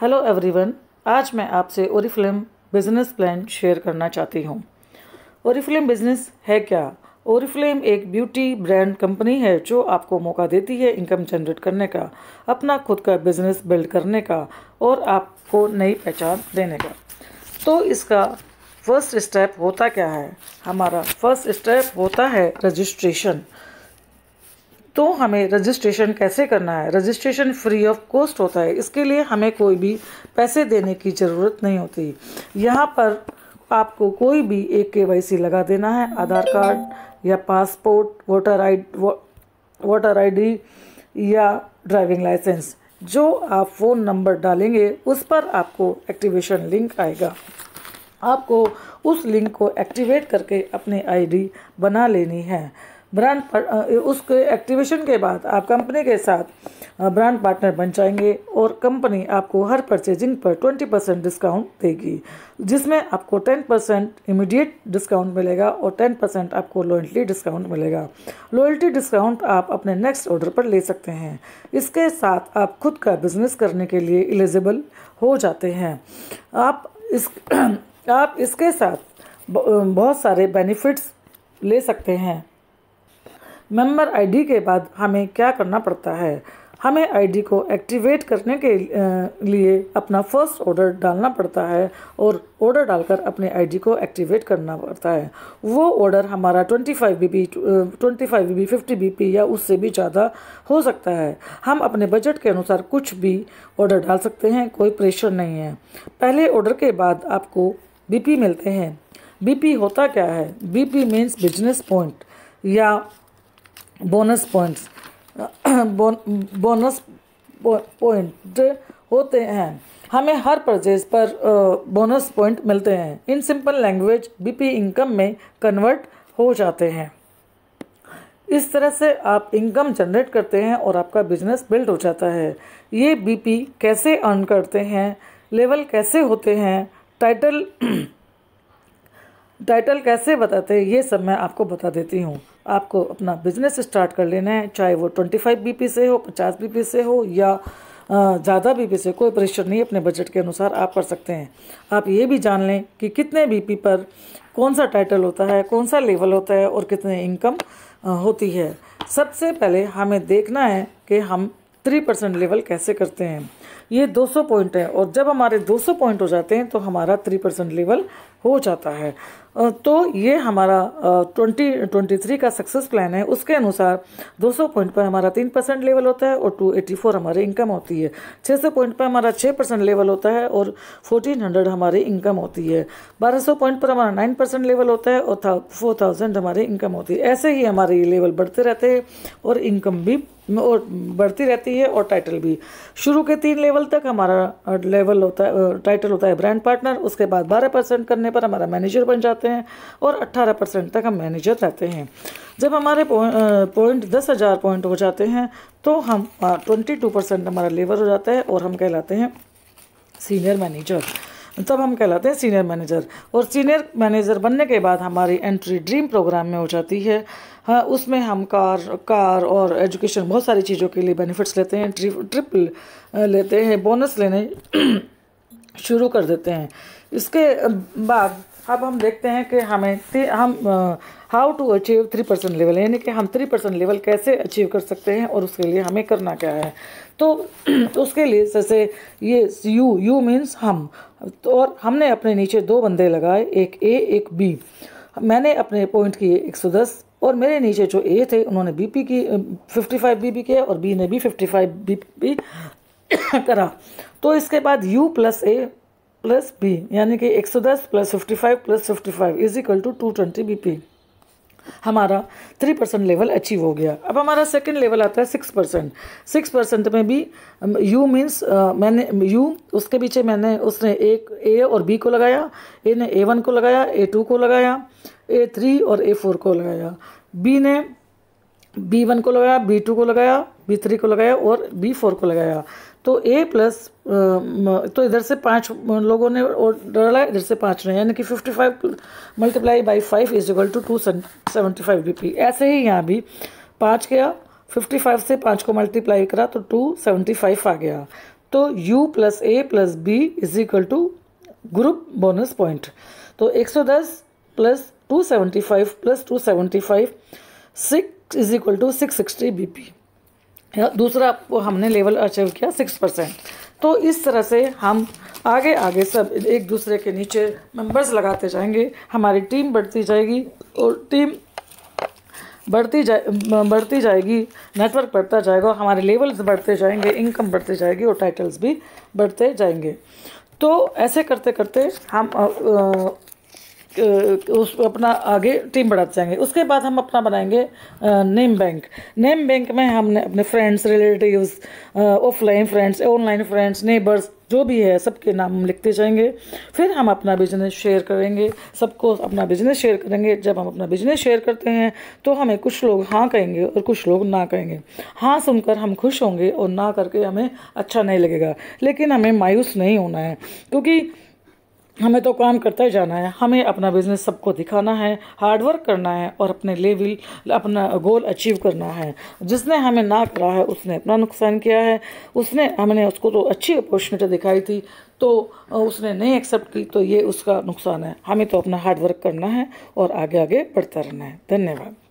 hello everyone आज मैं आपसे ओरिफ्लेम बिजनेस प्लान शेयर करना चाहती हूँ ओरिफ्लेम बिजनेस है क्या ओरिफ्लेम एक ब्यूटी ब्रांड कंपनी है जो आपको मौका देती है इनकम जनरेट करने का अपना खुद का बिजनेस बिल्ड करने का और आपको नई पहचान देने का तो इसका फर्स्ट स्टेप होता क्या है हमारा फर्स्ट स्टेप होता है रजिस्ट्रेशन तो हमें रजिस्ट्रेशन कैसे करना है रजिस्ट्रेशन फ्री ऑफ कॉस्ट होता है इसके लिए हमें कोई भी पैसे देने की ज़रूरत नहीं होती यहाँ पर आपको कोई भी एक के लगा देना है आधार कार्ड या passport voter I voter ID या ड्राइविंग लाइसेंस जो आप फ़ोन नंबर डालेंगे उस पर आपको एक्टिवेशन लिंक आएगा आपको उस लिंक को एक्टिवेट करके अपनी आईडी बना लेनी है ब्रांड उसके एक्टिवेशन के बाद आप कंपनी के साथ ब्रांड पार्टनर बन जाएंगे और कंपनी आपको हर परचेजिंग पर 20 परसेंट डिस्काउंट देगी जिसमें आपको 10 परसेंट इमीडिएट डिस्काउंट मिलेगा और 10 परसेंट आपको लॉयल्टी डिस्काउंट मिलेगा लॉयल्टी डिस्काउंट आप अपने नेक्स्ट ऑर्डर पर ले सकते हैं इसके साथ आप खुद का बिजनेस करने के लिए एलिजिबल हो जाते हैं आप इस आप इसके साथ बहुत सारे बेनिफिट्स ले सकते हैं मेंबर आईडी के बाद हमें क्या करना पड़ता है हमें आईडी को एक्टिवेट करने के लिए अपना फर्स्ट ऑर्डर डालना पड़ता है और ऑर्डर डालकर अपने आईडी को एक्टिवेट करना पड़ता है वो ऑर्डर हमारा 25 बीबी 25 बीबी 50 पी या उससे भी ज़्यादा हो सकता है हम अपने बजट के अनुसार कुछ भी ऑर्डर डाल सकते हैं कोई प्रेशर नहीं है पहले ऑर्डर के बाद आपको बी मिलते हैं बी होता क्या है बी मीन्स बिजनेस पॉइंट या बोनस पॉइंट्स बोनस पॉइंट होते हैं हमें हर परचेज पर बोनस पॉइंट मिलते हैं in simple language BP income में कन्वर्ट हो जाते हैं इस तरह से आप इनकम जनरेट करते हैं और आपका बिजनेस बिल्ड हो जाता है ये बीपी कैसे अर्न करते हैं लेवल कैसे होते हैं टाइटल टाइटल कैसे बताते हैं ये सब मैं आपको बता देती हूँ आपको अपना बिजनेस स्टार्ट कर लेना है चाहे वो ट्वेंटी फाइव बी पी से हो पचास बी पी से हो या ज़्यादा बीपी से कोई प्रेशर नहीं अपने बजट के अनुसार आप कर सकते हैं आप ये भी जान लें कि कितने बीपी पर कौन सा टाइटल होता है कौन सा लेवल होता है और कितने इनकम होती है सबसे पहले हमें देखना है कि हम थ्री परसेंट लेवल कैसे करते हैं ये 200 पॉइंट है और जब हमारे 200 पॉइंट हो जाते हैं तो हमारा थ्री परसेंट लेवल हो जाता है तो ये हमारा ट्वेंटी ट्वेंटी थ्री का सक्सेस प्लान है उसके अनुसार 200 पॉइंट पर हमारा तीन परसेंट लेवल होता है और 284 हमारी इनकम होती है 600 पॉइंट पर हमारा छः परसेंट लेवल होता है और 1400 हमारी इनकम होती है 1200 पॉइंट पर हमारा नाइन परसेंट लेवल होता है और फोर हमारी इनकम होती है ऐसे ही हमारे ये लेवल बढ़ते रहते हैं और इनकम भी और बढ़ती रहती है और टाइटल भी शुरू के तीन लेवल तक हमारा लेवल होता है टाइटल होता है ब्रांड पार्टनर उसके बाद बारह परसेंट करने करने पर हमारा मैनेजर बन जाते हैं और 18 परसेंट तक हम मैनेजर रहते हैं जब हमारे पॉइंट दस हज़ार पॉइंट हो जाते हैं तो हम ट्वेंटी टू परसेंट हमारा लेबर हो जाता है और हम कहलाते हैं सीनियर मैनेजर तब हम कहलाते हैं सीनियर मैनेजर और सीनियर मैनेजर बनने के बाद हमारी एंट्री ड्रीम प्रोग्राम में हो जाती है हाँ उसमें हम कार कार और एजुकेशन बहुत सारी चीज़ों के लिए बेनिफिट्स लेते हैं ट्रिप ट्रिप लेते हैं बोनस लेने शुरू कर देते हैं इसके बाद अब हम देखते हैं कि हमें हम how to achieve three percent level यानी कि हम थ्री परसेंट लेवल कैसे अचीव कर सकते हैं और उसके लिए हमें करना क्या है तो उसके लिए जैसे ये यू यू मीन्स हम तो और हमने अपने नीचे दो बंदे लगाए एक ए एक बी मैंने अपने पॉइंट किए एक सौ दस और मेरे नीचे जो ए थे उन्होंने बी पी की फिफ्टी फाइव बी पी किया और बी ने भी फिफ्टी फाइव बी पी करा तो इसके बाद U plus A plus B यानी कि 110 plus 55 plus 55 is equal to two twenty B P हमारा थ्री परसेंट लेवल अचीव हो गया अब हमारा सेकंड लेवल आता है सिक्स परसेंट सिक्स परसेंट में भी यू मीन्स मैंने यू उसके पीछे मैंने उसने एक ए और बी को लगाया ए ने ए वन को लगाया ए टू को लगाया ए थ्री और ए फोर को लगाया बी ने बी वन को लगाया बी टू को लगाया बी थ्री को लगाया और बी फोर को लगाया तो ए प्लस तो इधर से पाँच लोगों ने और डाला इधर से पाँच ने यानी कि fifty five multiply by five is equal to two seventy five B P ऐसे ही यहाँ भी पाँच गया फिफ्टी फाइव से पाँच को मल्टीप्लाई करा तो टू फाइव आ गया तो u plus A plus B is equal to group bonus point तो 110 plus two plus five six is equal to six sixty B P दूसरा वो हमने लेवल अचीव किया सिक्स परसेंट तो इस तरह से हम आगे आगे सब एक दूसरे के नीचे मेंबर्स लगाते जाएंगे हमारी टीम बढ़ती जाएगी और टीम बढ़ती जाए बढ़ती जाएगी नेटवर्क बढ़ता जाएगा हमारे लेवल्स बढ़ते जाएंगे इनकम बढ़ती जाएगी और टाइटल्स भी बढ़ते जाएंगे तो ऐसे करते करते हम उस अपना आगे टीम बढ़ाते जाएंगे उसके बाद हम अपना बनाएंगे नेम बैंक नेम बैंक में हमने अपने friends relatives offline friends online friends neighbours जो भी है सबके नाम हम लिखते जाएंगे फिर हम अपना बिजनेस शेयर करेंगे सबको अपना बिजनेस शेयर करेंगे जब हम अपना बिजनेस शेयर करते हैं तो हमें कुछ लोग हाँ कहेंगे और कुछ लोग ना कहेंगे हाँ सुनकर हम खुश होंगे और ना करके हमें अच्छा नहीं लगेगा लेकिन हमें मायूस नहीं होना है क्योंकि हमें तो काम करता ही जाना है हमें अपना बिजनेस सबको दिखाना है हार्डवर्क करना है और अपने लेवल अपना गोल अचीव करना है जिसने हमें ना करा है उसने अपना नुकसान किया है उसने हमने उसको तो अच्छी अपॉर्चुनिटी दिखाई थी तो उसने नहीं एक्सेप्ट की तो ये उसका नुकसान है हमें तो अपना हार्डवर्क करना है और आगे आगे बढ़ता रहना है धन्यवाद